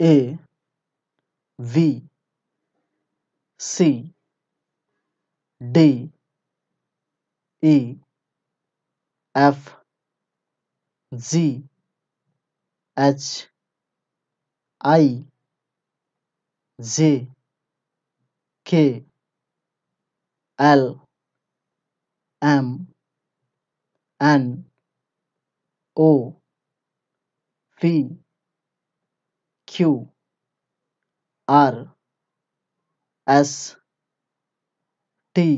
A V C D E F G H I J K L M N O P Q R S T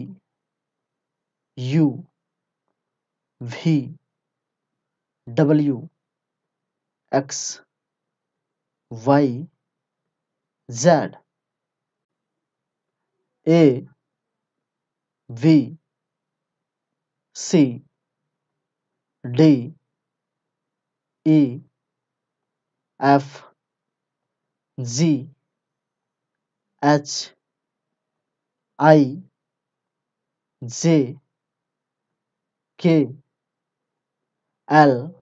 U V W X Y Z A B C D E F G H I J K L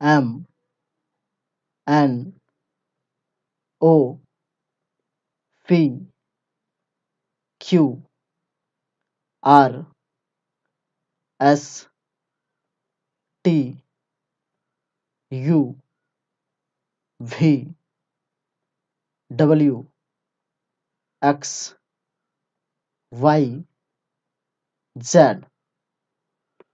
M N O P Q R S T U V W X Y Z